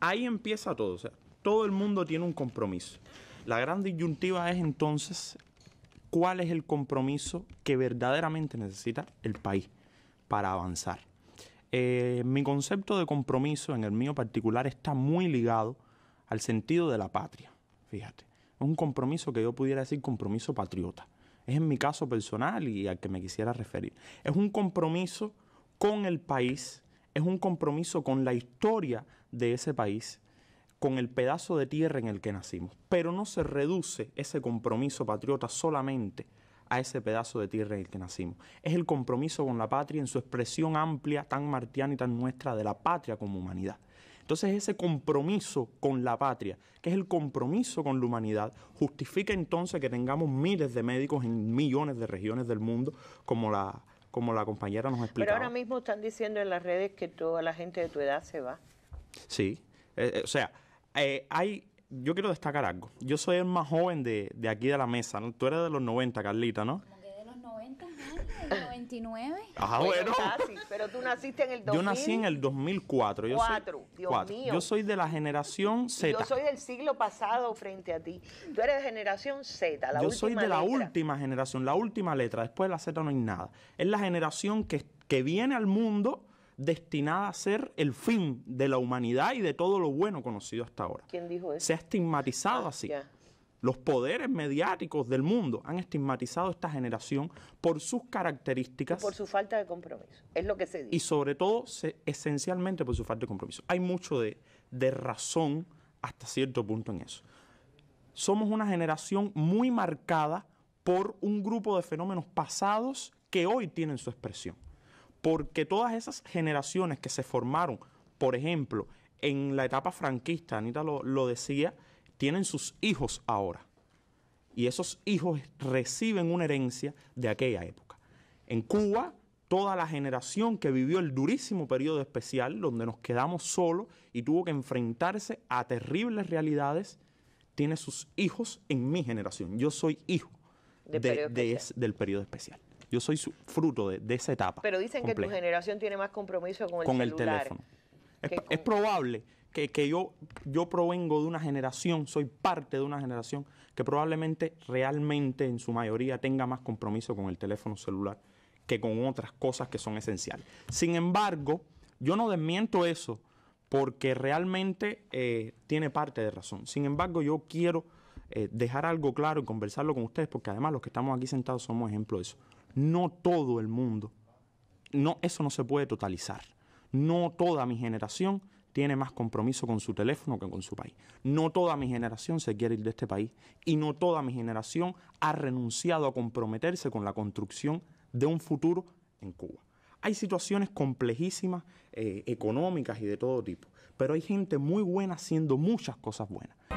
Ahí empieza todo, o sea, todo el mundo tiene un compromiso. La gran disyuntiva es entonces cuál es el compromiso que verdaderamente necesita el país para avanzar. Eh, mi concepto de compromiso en el mío particular está muy ligado al sentido de la patria, fíjate. Es un compromiso que yo pudiera decir compromiso patriota. Es en mi caso personal y al que me quisiera referir. Es un compromiso con el país es un compromiso con la historia de ese país, con el pedazo de tierra en el que nacimos. Pero no se reduce ese compromiso patriota solamente a ese pedazo de tierra en el que nacimos. Es el compromiso con la patria en su expresión amplia, tan martiana y tan nuestra, de la patria como humanidad. Entonces ese compromiso con la patria, que es el compromiso con la humanidad, justifica entonces que tengamos miles de médicos en millones de regiones del mundo, como la como la compañera nos explica, Pero ahora mismo están diciendo en las redes que toda la gente de tu edad se va. Sí, eh, eh, o sea, eh, hay, yo quiero destacar algo. Yo soy el más joven de, de aquí de la mesa, ¿no? tú eres de los 90, Carlita, ¿no? el 99. bueno. pero tú naciste en el Yo nací en el 2004. Yo soy, de la generación Z. Yo soy del siglo pasado frente a ti. Tú eres de generación Z, la Yo soy de la última generación, la última letra. Después de la Z no hay nada. Es la generación que, viene al mundo destinada a ser el fin de la humanidad y de todo lo bueno conocido hasta ahora. ¿Quién dijo eso? Se ha estigmatizado ah, así. Los poderes mediáticos del mundo han estigmatizado a esta generación por sus características. por su falta de compromiso, es lo que se dice. Y sobre todo, esencialmente por su falta de compromiso. Hay mucho de, razón hasta cierto punto en eso. Somos una generación muy marcada por un grupo de fenómenos pasados que hoy tienen su expresión. Porque todas esas generaciones que se formaron, por ejemplo, en la etapa franquista, Anita lo decía, tienen sus hijos ahora. Y esos hijos reciben una herencia de aquella época. En Cuba, toda la generación que vivió el durísimo periodo especial, donde nos quedamos solos y tuvo que enfrentarse a terribles realidades, tiene sus hijos en mi generación. Yo soy hijo de, del periodo especial. Yo soy fruto de, esa etapa. Pero dicen que tu generación tiene más compromiso con el, el teléfono es, probable que, yo, provengo de una generación, soy parte de una generación que probablemente realmente en su mayoría tenga más compromiso con el teléfono celular que con otras cosas que son esenciales. Sin embargo, yo no desmiento eso porque realmente eh, tiene parte de razón. Sin embargo, yo quiero eh, dejar algo claro y conversarlo con ustedes porque además los que estamos aquí sentados somos ejemplo de eso. No todo el mundo, no, eso no se puede totalizar. No toda mi generación tiene más compromiso con su teléfono que con su país. No toda mi generación se quiere ir de este país y no toda mi generación ha renunciado a comprometerse con la construcción de un futuro en Cuba. Hay situaciones complejísimas, eh, económicas y de todo tipo, pero hay gente muy buena haciendo muchas cosas buenas.